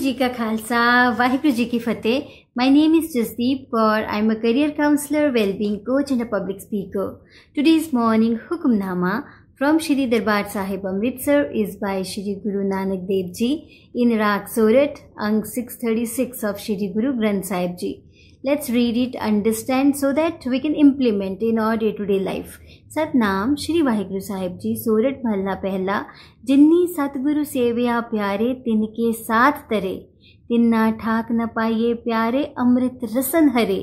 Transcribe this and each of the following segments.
जी का खालसा वाहिगुरु जी की फतेह माई नेम इज जसदीप और I am a career counsellor wellbeing coach and a public speaker today's morning Hukamnama from Shri Darbar Sahib Amritsar is by Shri Guru Nanak Dev ji in Raag Sorath Ang six thirty six of Shri Guru Granth Sahib ji let's read it understand so that we can implement in our day to day life Satnam Shri Waheguru Sahib ji सूरत महला पहला जिन्नी सतगुरु सेविया प्यारे तिनके साथ तरे तिन्ना ठाक न पाइए प्यारे अमृत रसन हरे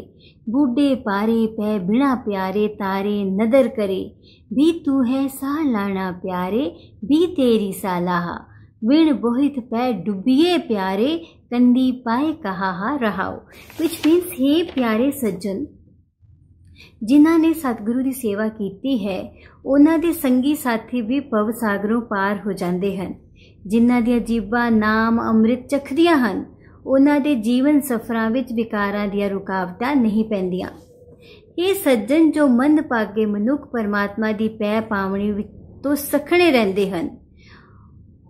बूढ़े पारे पै बिना प्यारे तारे नदर करे भी तू है सा लाना प्यारे भी तेरी सालाहा विण ਬੋਹਿਤ ਪੈ ਡੁੱਬੀਏ ਪਿਆਰੇ ਕੰਦੀ ਪਾਏ ਕਹਾ हा रहाओ ਵਿਚ ਮੀਨਸ हे ਪਿਆਰੇ ਸੱਜਣ ਜਿਨ੍ਹਾਂ ਨੇ ਸਤਿਗੁਰੂ ਦੀ ਸੇਵਾ ਕੀਤੀ ਹੈ ਉਹਨਾਂ ਦੇ ਸੰਗੀ ਸਾਥੀ ਵੀ ਪਵ ਸਾਗਰੋਂ ਪਾਰ ਹੋ ਜਾਂਦੇ ਹਨ ਜਿਨ੍ਹਾਂ ਦੀਆਂ ਜੀਬਾਂ ਨਾਮ ਅੰਮ੍ਰਿਤ ਚਖਦੀਆਂ ਹਨ ਉਹਨਾਂ ਦੇ ਜੀਵਨ ਸਫਰਾਂ ਵਿੱਚ ਵਿਕਾਰਾਂ ਦੀਆਂ ਰੁਕਾਵਟਾਂ ਨਹੀਂ ਪੈਂਦੀਆਂ ਇਹ ਸੱਜਣ ਜੋ ਮਨ ਪਾਗੇ ਮਨੁੱਖ ਪਰਮਾਤਮਾ ਦੀ ਪੈ ਪਾਵਣੀ ਵਿੱਚ ਤੋਂ ਸਖਣੇ ਰਹਿੰਦੇ ਹਨ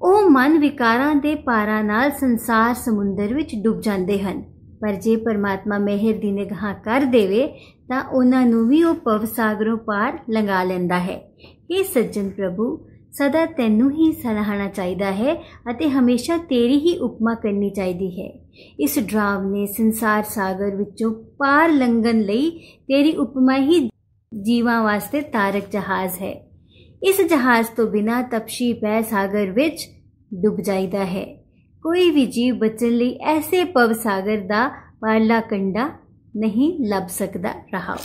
ਉਹ ਮਨ ਵਿਕਾਰਾਂ ਦੇ ਪਾਰਾਂ ਨਾਲ ਸੰਸਾਰ ਸਮੁੰਦਰ ਵਿੱਚ ਡੁੱਬ ਜਾਂਦੇ ਹਨ ਪਰ ਜੇ ਪਰਮਾਤਮਾ ਮਿਹਰ ਦੀ ਨਿਗਾਹ ਕਰ ਦੇਵੇ ਤਾਂ ਉਹਨਾਂ ਨੂੰ ਵੀ ਉਹ ਪਵ ਸਾਗਰੋਂ ਪਾਰ ਲੰਗਾ ਲੈਂਦਾ ਹੈ ਇਹ ਸੱਜਣ ਪ੍ਰਭੂ ਸਦਾ ਤੈਨੂੰ ਹੀ ਸਲਾਹਣਾ ਚਾਹੀਦਾ ਹੈ ਅਤੇ ਹਮੇਸ਼ਾ ਤੇਰੀ ਹੀ ਉਪਮਾ ਕਰਨੀ ਚਾਹੀਦੀ ਹੈ ਇਸ ਨੇ ਸੰਸਾਰ ਸਾਗਰ ਵਿੱਚੋਂ ਪਾਰ ਲੰਘਣ ਲਈ ਤੇਰੀ ਉਪਮਾ ਹੀ ਜੀਵਾਂ ਵਾਸਤੇ ਤਾਰਕ ਜਹਾਜ਼ ਹੈ इस जहाज तो बिना तपशी पै सागर विच डूब ਜਾਂਦਾ है कोई भी जीव बचन ਲਈ ऐसे पव सागर ਦਾ पारला कंडा नहीं ਲੱਭ ਸਕਦਾ रहा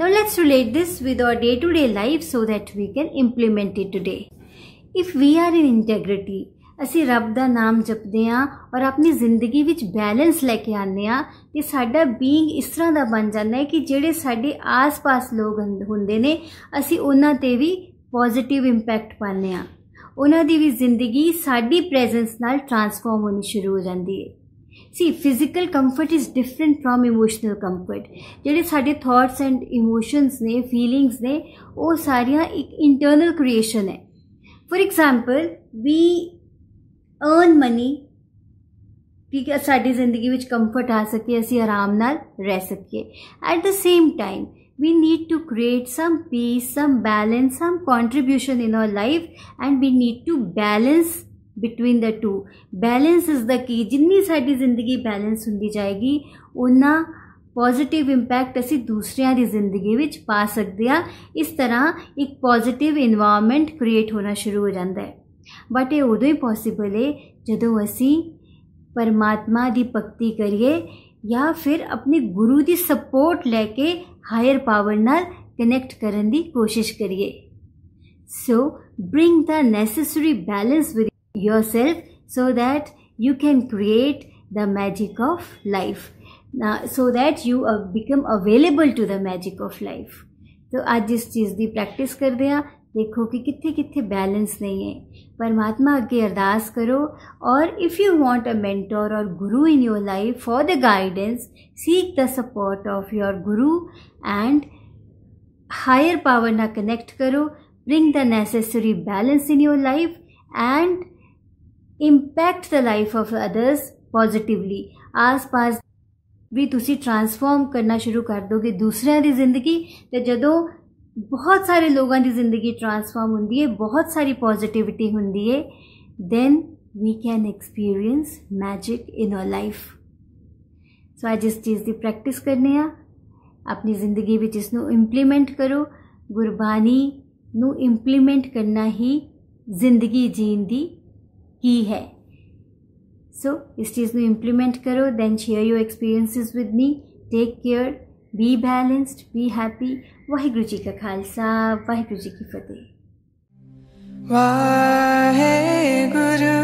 Now let's relate this with our day to day day life so that we can implement it today. If we are in integrity, ਅਸੀਂ ਰੱਬ ਦਾ ਨਾਮ ਜਪਦੇ ਆਂ ਔਰ ਆਪਣੀ ਜ਼ਿੰਦਗੀ ਵਿੱਚ ਬੈਲੈਂਸ ਲੈ ਕੇ ਆਨੇ ਆਂ ਤੇ ਸਾਡਾ ਬੀਇੰਗ ਇਸ ਤਰ੍ਹਾਂ ਦਾ ਬਣ ਜਾਂਦਾ ਹੈ ਕਿ ਜਿਹੜੇ ਸਾਡੇ ਆਸ-ਪਾਸ ਲੋਕ ਹੁੰਦੇ ਨੇ ਅਸੀਂ ਉਹਨਾਂ ਤੇ ਵੀ ਪੋਜ਼ਿਟਿਵ ਇੰਪੈਕਟ ਪਾਉਂਦੇ ਆਂ ਉਹਨਾਂ ਦੀ ਵੀ ਜ਼ਿੰਦਗੀ ਸਾਡੀ ਪ੍ਰੈਜ਼ੈਂਸ ਨਾਲ ਟਰਾਂਸਫਾਰਮ ਹੋਣੀ ਸ਼ੁਰੂ ਹੋ ਜਾਂਦੀ ਹੈ ਸੀ physical comfort is different from emotional comfort ਜਿਹੜੇ ਸਾਡੇ ਥੌਟਸ ਐਂਡ ਇਮੋਸ਼ਨਸ ਨੇ ਫੀਲਿੰਗਸ ਨੇ ਉਹ ਸਾਰੀਆਂ ਇੱਕ ਇੰਟਰਨਲ ਕ੍ਰੀਏਸ਼ਨ ਹੈ for example we earn money ठीक है साड़ी जिंदगी कंफर्ट आ सके असी आराम रह सकी at the same time we need to create some peace some balance some contribution in our life and we need to balance between the two balance is the key जिनी साड़ी जिंदगी बैलेंस होंगी जाएगी उन्ना पॉजिटिव इंपैक्ट असी दूसरिया की जिंदगी पा सकते हैं इस तरह एक पॉजिटिव इनवायरमेंट क्रिएट होना शुरू हो जाता है बट ये उदो ही पॉसिबल है जो असी परमात्मा की भक्ति करिए या फिर अपने गुरु की सपोर्ट लैके हायर पावर न कनैक्ट कर कोशिश करिए so bring the necessary balance with yourself so that you can create the magic of life so that you become available to the magic of life तो अज इस चीज़ की practice करते हैं देखो कि कितने कितने बैलेंस नहीं है परमात्मा अग्नि अरदास करो और if you want a mentor और guru in your life for the guidance seek the support of your guru and higher power ना कनेक्ट करो bring the necessary balance in your life and impact the life of others positively आस पास भी तुम transform करना शुरू कर दोगे दूसरों की जिंदगी तो जदों ਬਹੁਤ ਸਾਰੇ ਲੋਕਾਂ ਦੀ ਜ਼ਿੰਦਗੀ ਟਰਾਂਸਫਾਰਮ ਹੁੰਦੀ ਹੈ ਬਹੁਤ ਸਾਰੀ ਪੋਜ਼ਿਟਿਵਿਟੀ ਹੁੰਦੀ ਹੈ then we can experience magic in our life so ਅੱਜ ਇਸ ਚੀਜ਼ ਦੀ ਪ੍ਰੈਕਟਿਸ ਕਰਨੇ ਆ ਆਪਣੀ ਜ਼ਿੰਦਗੀ ਵਿੱਚ ਇਸ ਨੂੰ ਇੰਪਲੀਮੈਂਟ ਕਰੋ ਗੁਰਬਾਣੀ ਨੂੰ ਇੰਪਲੀਮੈਂਟ ਕਰਨਾ ਹੀ ਜ਼ਿੰਦਗੀ ਜੀਣ ਦੀ ਕੀ ਹੈ सो so, इस चीज़ में इम्प्लीमेंट करो then share your experiences with me take care be balanced be happy Waheguru ji का खालसा वाहिगुरु जी की फतेह वाहे गुरु